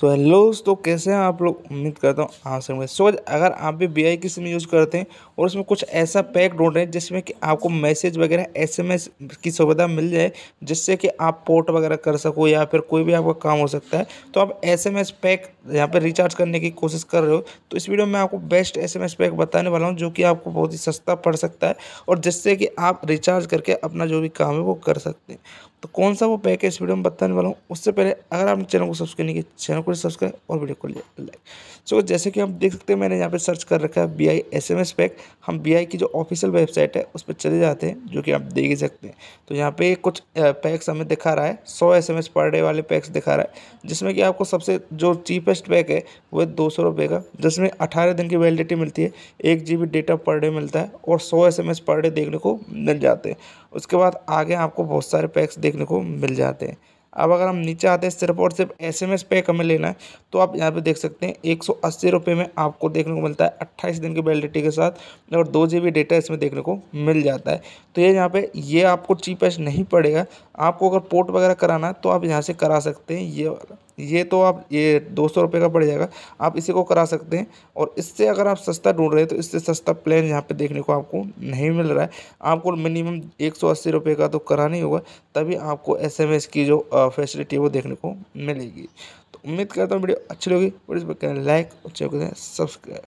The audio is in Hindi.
सो हेलो दोस्तों कैसे हैं आप लोग उम्मीद करता हूँ आप सब सो अगर आप भी बी आई की सिम यूज़ करते हैं और उसमें कुछ ऐसा पैक ढूंढ रहे हैं जिसमें कि आपको मैसेज वगैरह एसएमएस की सुविधा मिल जाए जिससे कि आप पोर्ट वगैरह कर सको या फिर कोई भी आपका काम हो सकता है तो आप एसएमएस पैक यहाँ पर रिचार्ज करने की कोशिश कर रहे हो तो इस वीडियो में आपको बेस्ट एस पैक बताने वाला हूँ जो कि आपको बहुत ही सस्ता पड़ सकता है और जिससे कि आप रिचार्ज करके अपना जो भी काम है वो कर सकते हैं तो कौन सा वो पैक है इस वीडियो में बताने वाला हूँ उससे पहले अगर आपने चैनल को सब्सक्राइब नहीं किया चैनल को सब्सक्राइब और वीडियो को लाइक सो जैसे कि आप देख सकते हैं मैंने यहाँ पे सर्च कर रखा है B I S M S pack हम बी आई की जो ऑफिशियल वेबसाइट है उस पर चले जाते हैं जो कि आप देख ही सकते हैं तो यहाँ पर कुछ पैक्स हमें दिखा रहा है सौ S M S per day वाले पैक्स दिखा रहा है जिसमें कि आपको सबसे जो चीपेस्ट पैक है वो दो सौ रुपये का जिसमें अठारह दिन की वैलिडिटी मिलती है एक G B data per day मिलता है और सौ S M S per day देखने को मिल जाते हैं उसके बाद आगे आपको बहुत सारे पैक्स देखने को मिल जाते हैं अब अगर हम नीचे आते हैं सिर्फ और सिर्फ एस एम एस पैक हमें लेना है तो आप यहाँ पे देख सकते हैं एक सौ अस्सी रुपये में आपको देखने को मिलता है अट्ठाईस दिन की वैलिडिटी के साथ और दो जी बी डेटा इसमें देखने को मिल जाता है तो ये यहाँ पे ये आपको चीपेस्ट नहीं पड़ेगा आपको अगर पोर्ट वगैरह कराना है तो आप यहाँ से करा सकते हैं ये वाला ये तो आप ये दो सौ रुपये का पड़ जाएगा आप इसी को करा सकते हैं और इससे अगर आप सस्ता ढूंढ रहे हैं तो इससे सस्ता प्लान यहाँ पे देखने को आपको नहीं मिल रहा है आपको मिनिमम एक सौ अस्सी रुपये का तो कराना ही होगा तभी आपको एस एम एस की जो फैसिलिटी वो देखने को मिलेगी तो उम्मीद करता हूँ वीडियो अच्छी लगी और इस पर लाइक और चैनल सब्सक्राइब